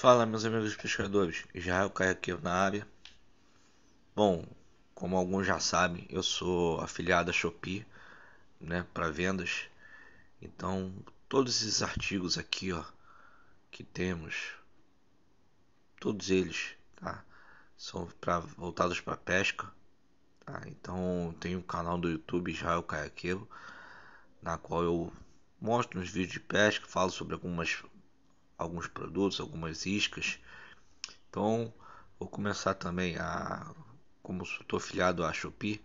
Fala meus amigos pescadores, Israel Caiaqueiro na área. Bom, como alguns já sabem, eu sou afiliado à Shopee, né, para vendas. Então, todos esses artigos aqui, ó, que temos, todos eles, tá? São pra, voltados para pesca, tá? Então, tem um canal do YouTube Israel Caiaqueiro, na qual eu mostro uns vídeos de pesca, falo sobre algumas alguns produtos, algumas iscas. Então, vou começar também a, como estou filiado à Shopee,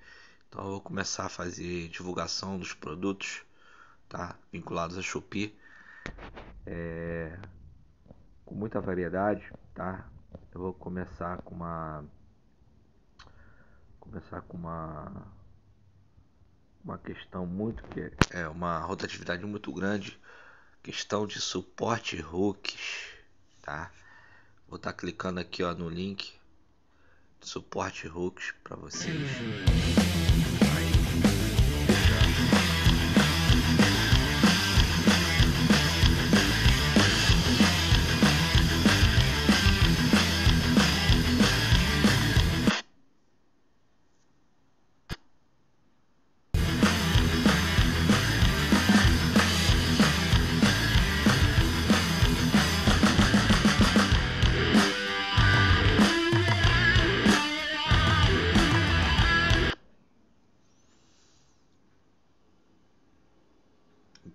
então vou começar a fazer divulgação dos produtos, tá? Vinculados à Shopee, é, com muita variedade, tá? Eu vou começar com uma, começar com uma uma questão muito que é, é uma rotatividade muito grande questão de suporte hooks, tá? Vou estar tá clicando aqui ó, no link suporte hooks para vocês.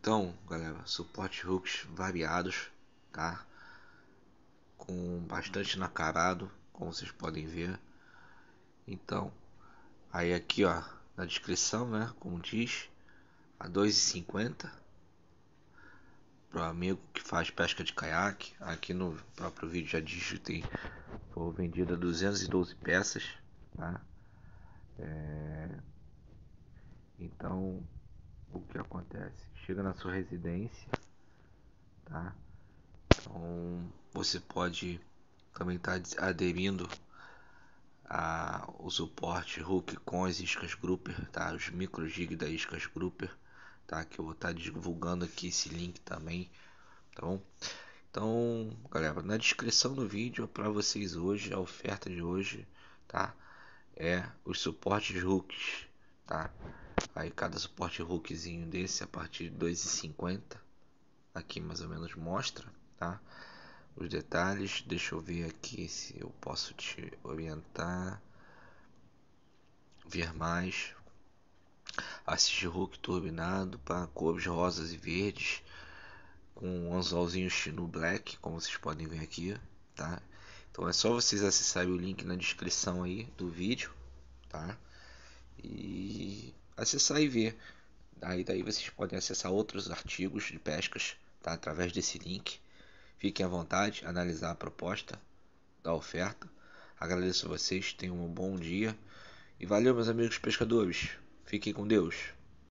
Então, galera, suporte hooks variados, tá? Com bastante nacarado, como vocês podem ver. Então, aí aqui, ó, na descrição, né, como diz, a 2,50 para o amigo que faz pesca de caiaque. Aqui no próprio vídeo já diz que tem foi vendida 212 peças, tá? É... Então, o que acontece? Chega na sua residência, tá? Então você pode também estar tá aderindo a, o suporte Hulk as Iscas Grouper, tá? Os microjig da Iscas Grouper, tá? Que eu vou estar tá divulgando aqui esse link também, tá bom? Então, galera, na descrição do vídeo para vocês hoje, a oferta de hoje, tá? É os suportes hooks, tá? Aí cada suporte hookzinho desse a partir de 2,50 aqui mais ou menos mostra, tá? Os detalhes, deixa eu ver aqui se eu posso te orientar, ver mais, assiste hook turbinado para cores rosas e verdes, com um anzolzinho chino black, como vocês podem ver aqui, tá? Então é só vocês acessarem o link na descrição aí do vídeo, tá? E acessar e ver. Aí daí vocês podem acessar outros artigos de pescas tá? através desse link. Fiquem à vontade, analisar a proposta da oferta. Agradeço a vocês, tenham um bom dia. E valeu, meus amigos pescadores. Fiquem com Deus.